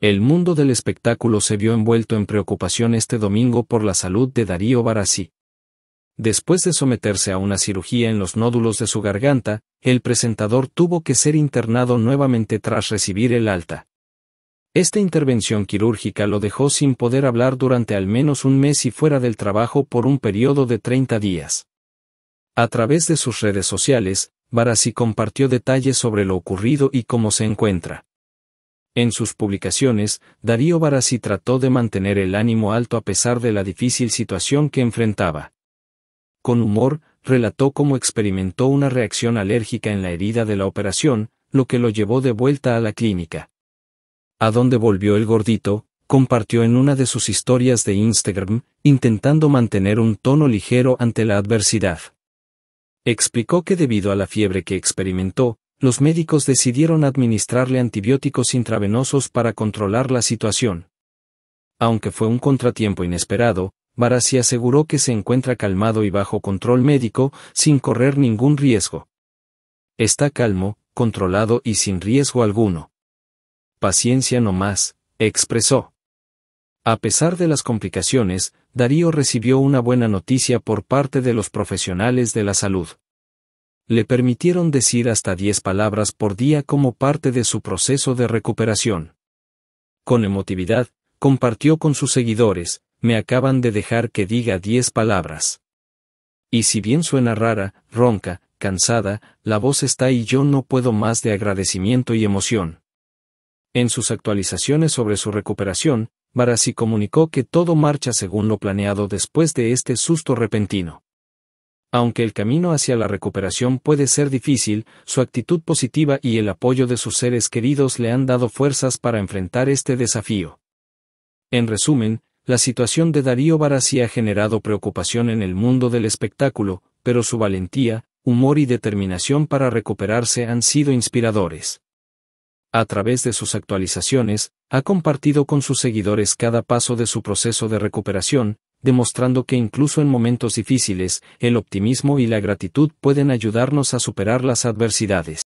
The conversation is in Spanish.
El mundo del espectáculo se vio envuelto en preocupación este domingo por la salud de Darío Barassi. Después de someterse a una cirugía en los nódulos de su garganta, el presentador tuvo que ser internado nuevamente tras recibir el alta. Esta intervención quirúrgica lo dejó sin poder hablar durante al menos un mes y fuera del trabajo por un periodo de 30 días. A través de sus redes sociales, Barassi compartió detalles sobre lo ocurrido y cómo se encuentra. En sus publicaciones, Darío Barassi trató de mantener el ánimo alto a pesar de la difícil situación que enfrentaba. Con humor, relató cómo experimentó una reacción alérgica en la herida de la operación, lo que lo llevó de vuelta a la clínica. A donde volvió el gordito, compartió en una de sus historias de Instagram, intentando mantener un tono ligero ante la adversidad. Explicó que debido a la fiebre que experimentó, los médicos decidieron administrarle antibióticos intravenosos para controlar la situación. Aunque fue un contratiempo inesperado, Barassi aseguró que se encuentra calmado y bajo control médico, sin correr ningún riesgo. Está calmo, controlado y sin riesgo alguno. Paciencia no más, expresó. A pesar de las complicaciones, Darío recibió una buena noticia por parte de los profesionales de la salud le permitieron decir hasta diez palabras por día como parte de su proceso de recuperación. Con emotividad, compartió con sus seguidores, me acaban de dejar que diga diez palabras. Y si bien suena rara, ronca, cansada, la voz está y yo no puedo más de agradecimiento y emoción. En sus actualizaciones sobre su recuperación, Barassi comunicó que todo marcha según lo planeado después de este susto repentino. Aunque el camino hacia la recuperación puede ser difícil, su actitud positiva y el apoyo de sus seres queridos le han dado fuerzas para enfrentar este desafío. En resumen, la situación de Darío Barassi ha generado preocupación en el mundo del espectáculo, pero su valentía, humor y determinación para recuperarse han sido inspiradores. A través de sus actualizaciones, ha compartido con sus seguidores cada paso de su proceso de recuperación, demostrando que incluso en momentos difíciles, el optimismo y la gratitud pueden ayudarnos a superar las adversidades.